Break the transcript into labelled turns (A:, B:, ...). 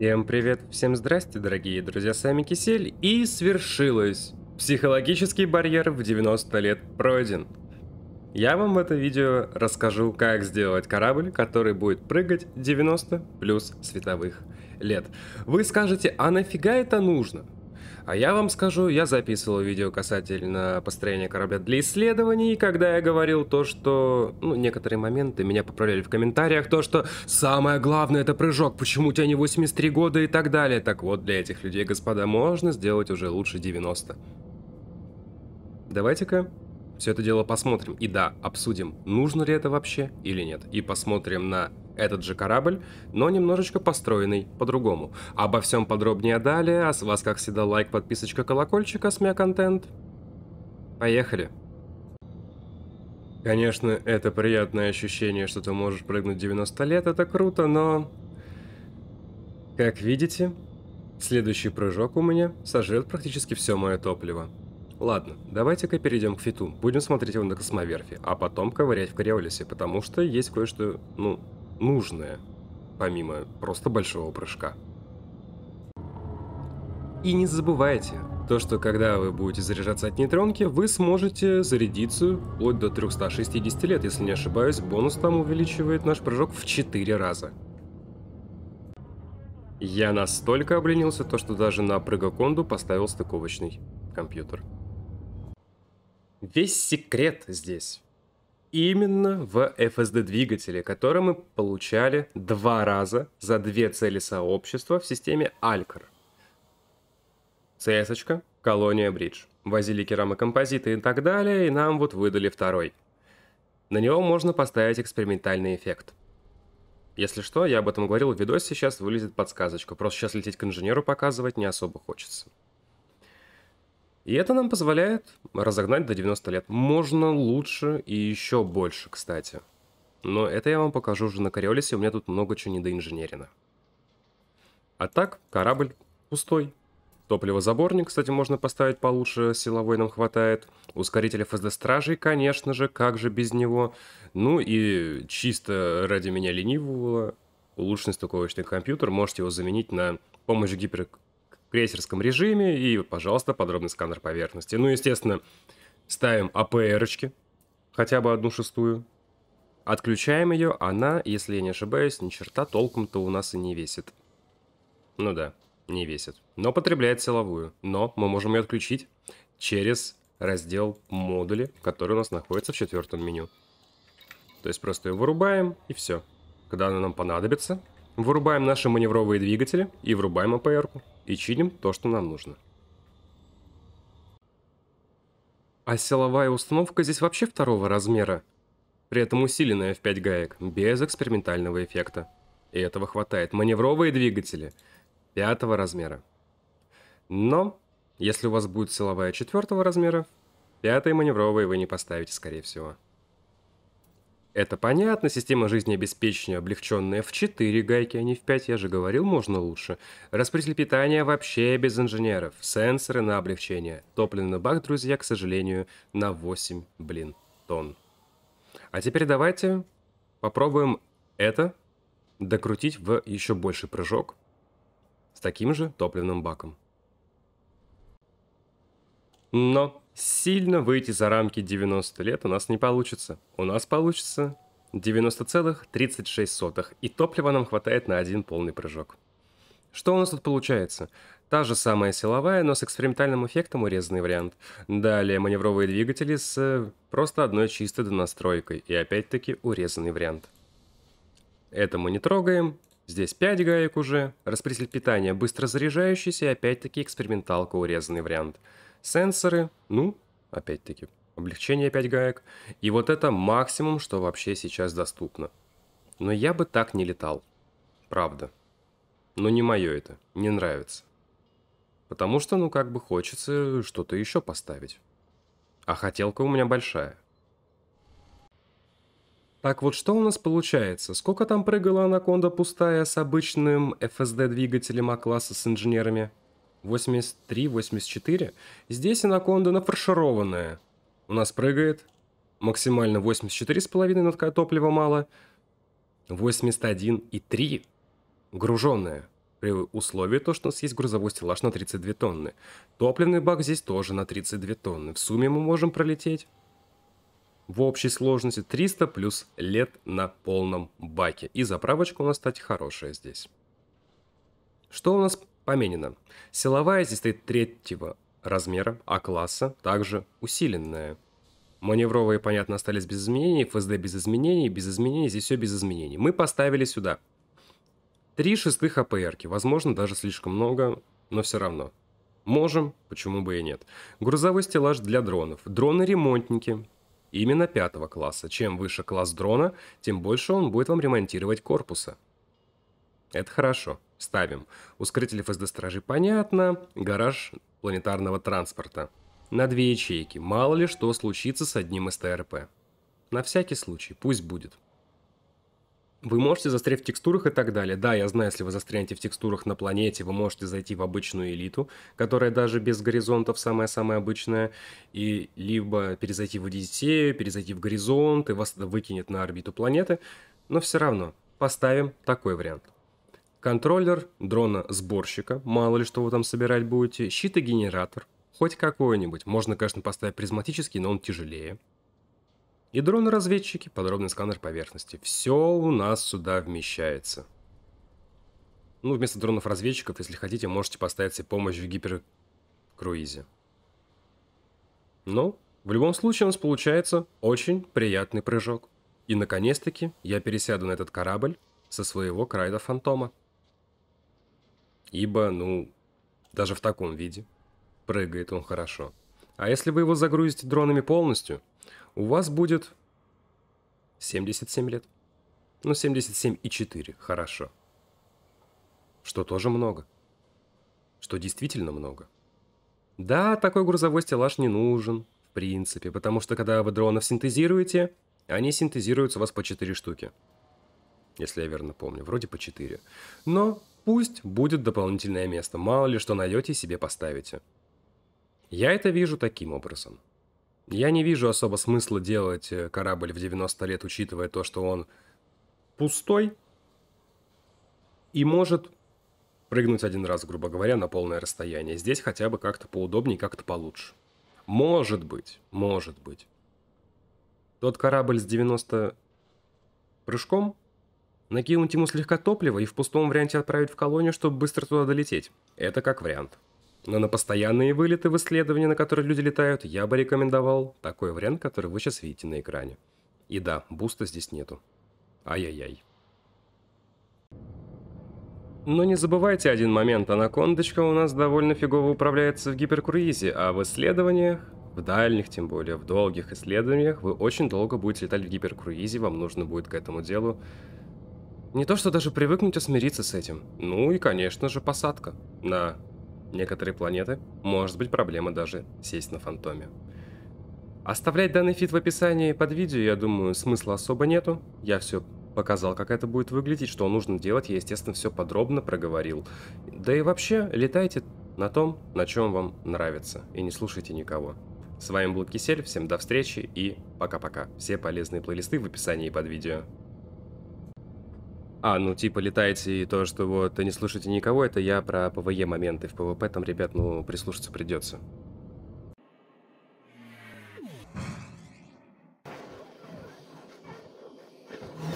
A: Всем привет, всем здрасте, дорогие друзья, с вами Кисель, и свершилось! Психологический барьер в 90 лет пройден. Я вам в это видео расскажу, как сделать корабль, который будет прыгать 90 плюс световых лет. Вы скажете, а нафига это нужно? А я вам скажу, я записывал видео касательно построения корабля для исследований, когда я говорил то, что... Ну, некоторые моменты меня поправляли в комментариях, то, что самое главное это прыжок, почему у тебя не 83 года и так далее. Так вот, для этих людей, господа, можно сделать уже лучше 90. Давайте-ка все это дело посмотрим. И да, обсудим, нужно ли это вообще или нет. И посмотрим на этот же корабль, но немножечко построенный по-другому. Обо всем подробнее далее, а с вас, как всегда, лайк, подписочка, колокольчик, СМИА Контент. Поехали! Конечно, это приятное ощущение, что ты можешь прыгнуть 90 лет, это круто, но... Как видите, следующий прыжок у меня сожрет практически все мое топливо. Ладно, давайте-ка перейдем к фиту. Будем смотреть его на космоверфи, а потом ковырять в Кориолисе, потому что есть кое-что, ну, нужное, помимо просто большого прыжка. И не забывайте, то что когда вы будете заряжаться от нейтронки, вы сможете зарядиться вплоть до 360 лет, если не ошибаюсь, бонус там увеличивает наш прыжок в 4 раза. Я настолько обленился, то что даже на прыгоконду поставил стыковочный компьютер. Весь секрет здесь именно в FSD-двигателе, который мы получали два раза за две цели сообщества в системе Alcor. cs колония Бридж. Возили керамокомпозиты и так далее, и нам вот выдали второй. На него можно поставить экспериментальный эффект. Если что, я об этом говорил в видосе, сейчас вылезет подсказочка. Просто сейчас лететь к инженеру показывать не особо хочется. И это нам позволяет разогнать до 90 лет. Можно лучше и еще больше, кстати. Но это я вам покажу уже на Кориолисе, у меня тут много чего не доинженерено. А так, корабль пустой. Топливозаборник, кстати, можно поставить получше, силовой нам хватает. Ускоритель ФСД-стражей, конечно же, как же без него. Ну и чисто ради меня ленивого, улучшенный стыковочный компьютер, можете его заменить на помощь гипер крейсерском режиме и, пожалуйста, подробный сканер поверхности. Ну, естественно, ставим АПРочки, хотя бы одну шестую. Отключаем ее, она, если я не ошибаюсь, ни черта толком-то у нас и не весит. Ну да, не весит. Но потребляет силовую. Но мы можем ее отключить через раздел модули, который у нас находится в четвертом меню. То есть просто ее вырубаем и все. Когда она нам понадобится, Вырубаем наши маневровые двигатели и врубаем апр И чиним то, что нам нужно. А силовая установка здесь вообще второго размера. При этом усиленная в 5 гаек, без экспериментального эффекта. И этого хватает. Маневровые двигатели пятого размера. Но, если у вас будет силовая четвертого размера, пятые маневровые вы не поставите, скорее всего. Это понятно, система жизнеобеспечения облегченная в 4 гайки, а не в 5, я же говорил, можно лучше. Распределитель питания вообще без инженеров, сенсоры на облегчение. Топливный бак, друзья, к сожалению, на 8, блин, тонн. А теперь давайте попробуем это докрутить в еще больший прыжок с таким же топливным баком. Но сильно выйти за рамки 90 лет у нас не получится. У нас получится 90,36, и топлива нам хватает на один полный прыжок. Что у нас тут получается? Та же самая силовая, но с экспериментальным эффектом урезанный вариант. Далее маневровые двигатели с э, просто одной чистой донастройкой, и опять-таки урезанный вариант. Это мы не трогаем, Здесь 5 гаек уже, распределитель питания быстро заряжающийся и опять-таки эксперименталка урезанный вариант. Сенсоры, ну, опять-таки, облегчение 5 гаек. И вот это максимум, что вообще сейчас доступно. Но я бы так не летал. Правда. Но не мое это, не нравится. Потому что, ну, как бы хочется что-то еще поставить. А хотелка у меня большая. Так вот, что у нас получается? Сколько там прыгала анаконда пустая с обычным FSD-двигателем А-класса с инженерами? 83-84. Здесь анаконда нафаршированная. У нас прыгает. Максимально 84,5, но топлива мало. 81,3. Груженная. При условии то, что у нас есть грузовой стеллаж на 32 тонны. Топливный бак здесь тоже на 32 тонны. В сумме мы можем пролететь в общей сложности 300 плюс лет на полном баке. И заправочка у нас, кстати, хорошая здесь. Что у нас поменена. Силовая здесь стоит третьего размера, а класса также усиленная. Маневровые, понятно, остались без изменений, ФСД без изменений, без изменений, здесь все без изменений. Мы поставили сюда. Три шестых АПРки, возможно, даже слишком много, но все равно. Можем, почему бы и нет. Грузовой стеллаж для дронов. Дроны-ремонтники, именно пятого класса. Чем выше класс дрона, тем больше он будет вам ремонтировать корпуса. Это хорошо. Ставим. Ускоритель ФСД стражи понятно. Гараж планетарного транспорта. На две ячейки. Мало ли что случится с одним из ТРП. На всякий случай. Пусть будет. Вы можете застрять в текстурах и так далее. Да, я знаю, если вы застрянете в текстурах на планете, вы можете зайти в обычную элиту, которая даже без горизонтов самая-самая обычная, и либо перезайти в Одиссею, перезайти в горизонт, и вас выкинет на орбиту планеты. Но все равно поставим такой вариант контроллер дрона-сборщика, мало ли что вы там собирать будете, щит и генератор, хоть какой-нибудь, можно, конечно, поставить призматический, но он тяжелее. И дроны-разведчики, подробный сканер поверхности. Все у нас сюда вмещается. Ну, вместо дронов-разведчиков, если хотите, можете поставить себе помощь в гиперкруизе. Ну, в любом случае у нас получается очень приятный прыжок. И наконец-таки я пересяду на этот корабль со своего Крайда Фантома. Ибо, ну, даже в таком виде прыгает он хорошо. А если вы его загрузите дронами полностью, у вас будет 77 лет. Ну, 77,4, хорошо. Что тоже много. Что действительно много. Да, такой грузовой стеллаж не нужен, в принципе, потому что когда вы дронов синтезируете, они синтезируются у вас по 4 штуки. Если я верно помню, вроде по 4. Но Пусть будет дополнительное место, мало ли что найдете себе поставите. Я это вижу таким образом. Я не вижу особо смысла делать э, корабль в 90 лет, учитывая то, что он пустой и может прыгнуть один раз, грубо говоря, на полное расстояние. Здесь хотя бы как-то поудобнее, как-то получше. Может быть, может быть. Тот корабль с 90 прыжком Накинуть ему слегка топлива и в пустом варианте отправить в колонию, чтобы быстро туда долететь. Это как вариант. Но на постоянные вылеты в исследования, на которые люди летают, я бы рекомендовал такой вариант, который вы сейчас видите на экране. И да, буста здесь нету. Ай-яй-яй. Но не забывайте один момент, анакондочка у нас довольно фигово управляется в гиперкруизе, а в исследованиях, в дальних тем более, в долгих исследованиях, вы очень долго будете летать в гиперкруизе, вам нужно будет к этому делу не то что даже привыкнуть, а смириться с этим. Ну и, конечно же, посадка. На некоторые планеты может быть проблема даже сесть на фантоме. Оставлять данный фит в описании под видео, я думаю, смысла особо нету. Я все показал, как это будет выглядеть, что нужно делать, я, естественно, все подробно проговорил. Да и вообще, летайте на том, на чем вам нравится, и не слушайте никого. С вами был Кисель, всем до встречи и пока-пока. Все полезные плейлисты в описании под видео. А, ну типа летаете и то, что вот не слушайте никого, это я про ПВЕ моменты. В ПВП там, ребят, ну прислушаться придется.